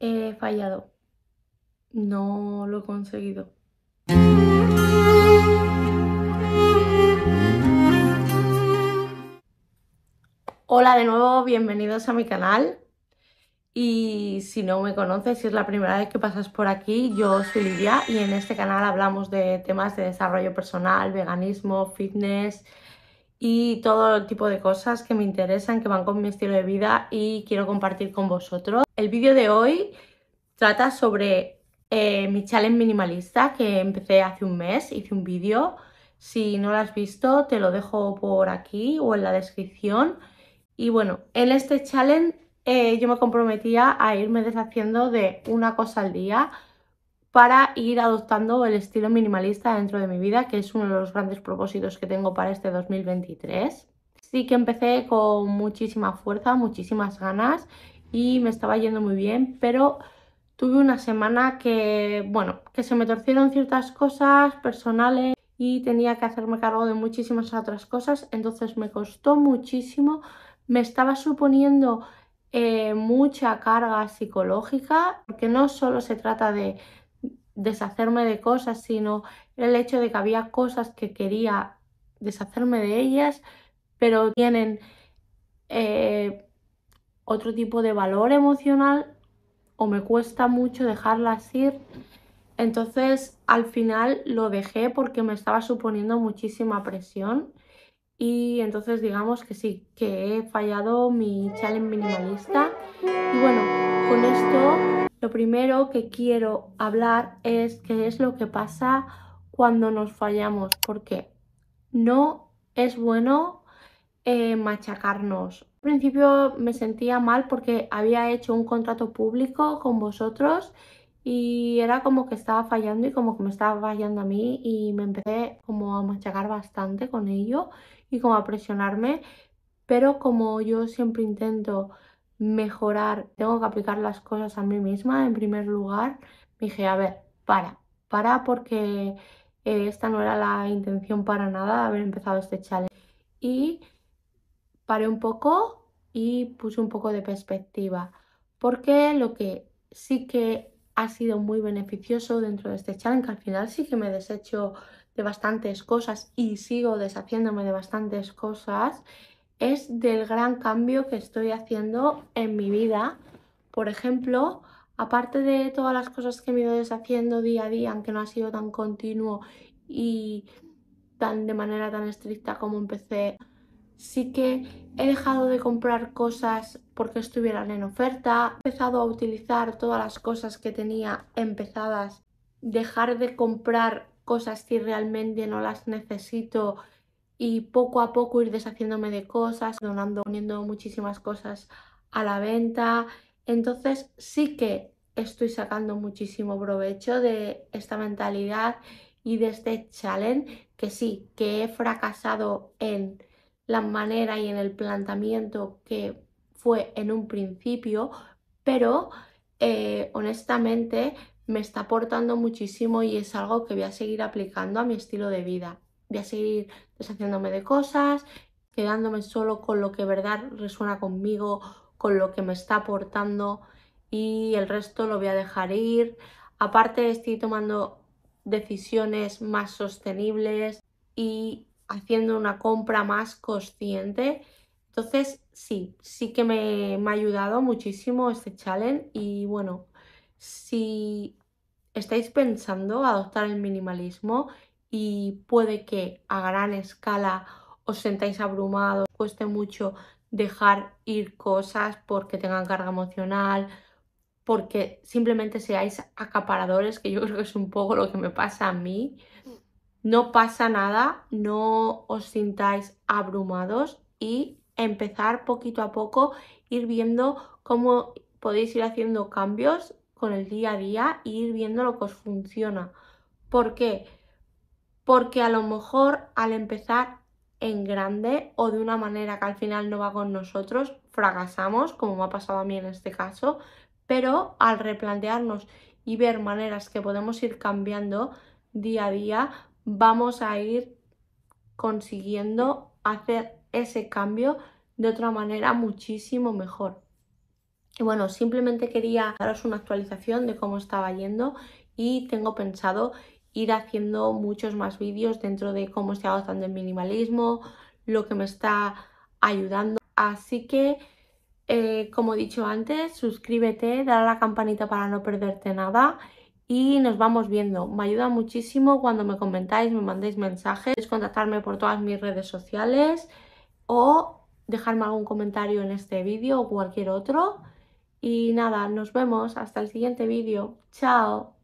he fallado. No lo he conseguido. Hola de nuevo, bienvenidos a mi canal. Y si no me conoces, si es la primera vez que pasas por aquí, yo soy Lidia y en este canal hablamos de temas de desarrollo personal, veganismo, fitness, y todo tipo de cosas que me interesan, que van con mi estilo de vida y quiero compartir con vosotros. El vídeo de hoy trata sobre eh, mi challenge minimalista que empecé hace un mes, hice un vídeo. Si no lo has visto, te lo dejo por aquí o en la descripción. Y bueno, en este challenge eh, yo me comprometía a irme deshaciendo de una cosa al día para ir adoptando el estilo minimalista dentro de mi vida, que es uno de los grandes propósitos que tengo para este 2023. Sí que empecé con muchísima fuerza, muchísimas ganas y me estaba yendo muy bien, pero tuve una semana que, bueno, que se me torcieron ciertas cosas personales y tenía que hacerme cargo de muchísimas otras cosas, entonces me costó muchísimo, me estaba suponiendo eh, mucha carga psicológica, porque no solo se trata de deshacerme de cosas, sino el hecho de que había cosas que quería deshacerme de ellas, pero tienen eh, otro tipo de valor emocional o me cuesta mucho dejarlas ir. Entonces al final lo dejé porque me estaba suponiendo muchísima presión y entonces digamos que sí, que he fallado mi challenge minimalista. Y bueno, con esto primero que quiero hablar es qué es lo que pasa cuando nos fallamos, porque no es bueno eh, machacarnos. Al principio me sentía mal porque había hecho un contrato público con vosotros y era como que estaba fallando y como que me estaba fallando a mí y me empecé como a machacar bastante con ello y como a presionarme, pero como yo siempre intento mejorar, tengo que aplicar las cosas a mí misma en primer lugar, me dije, a ver, para, para porque eh, esta no era la intención para nada de haber empezado este challenge. Y paré un poco y puse un poco de perspectiva, porque lo que sí que ha sido muy beneficioso dentro de este challenge, que al final sí que me desecho de bastantes cosas y sigo deshaciéndome de bastantes cosas, es del gran cambio que estoy haciendo en mi vida. Por ejemplo, aparte de todas las cosas que me he ido deshaciendo día a día, aunque no ha sido tan continuo y tan de manera tan estricta como empecé, sí que he dejado de comprar cosas porque estuvieran en oferta, he empezado a utilizar todas las cosas que tenía empezadas, dejar de comprar cosas si realmente no las necesito y poco a poco ir deshaciéndome de cosas, donando, poniendo muchísimas cosas a la venta. Entonces sí que estoy sacando muchísimo provecho de esta mentalidad y de este challenge, que sí, que he fracasado en la manera y en el planteamiento que fue en un principio, pero eh, honestamente me está aportando muchísimo y es algo que voy a seguir aplicando a mi estilo de vida voy a seguir deshaciéndome de cosas, quedándome solo con lo que verdad resuena conmigo, con lo que me está aportando y el resto lo voy a dejar ir. Aparte estoy tomando decisiones más sostenibles y haciendo una compra más consciente. Entonces sí, sí que me, me ha ayudado muchísimo este challenge y bueno, si estáis pensando adoptar el minimalismo y puede que a gran escala os sentáis abrumados, cueste mucho dejar ir cosas porque tengan carga emocional, porque simplemente seáis acaparadores, que yo creo que es un poco lo que me pasa a mí. No pasa nada, no os sintáis abrumados y empezar poquito a poco, ir viendo cómo podéis ir haciendo cambios con el día a día e ir viendo lo que os funciona. ¿Por qué? porque a lo mejor al empezar en grande o de una manera que al final no va con nosotros, fracasamos, como me ha pasado a mí en este caso, pero al replantearnos y ver maneras que podemos ir cambiando día a día, vamos a ir consiguiendo hacer ese cambio de otra manera muchísimo mejor. Y bueno, simplemente quería daros una actualización de cómo estaba yendo y tengo pensado ir haciendo muchos más vídeos dentro de cómo estoy adoptando el minimalismo, lo que me está ayudando. Así que, eh, como he dicho antes, suscríbete, dale a la campanita para no perderte nada y nos vamos viendo. Me ayuda muchísimo cuando me comentáis, me mandéis mensajes, contactarme por todas mis redes sociales o dejarme algún comentario en este vídeo o cualquier otro. Y nada, nos vemos hasta el siguiente vídeo. Chao.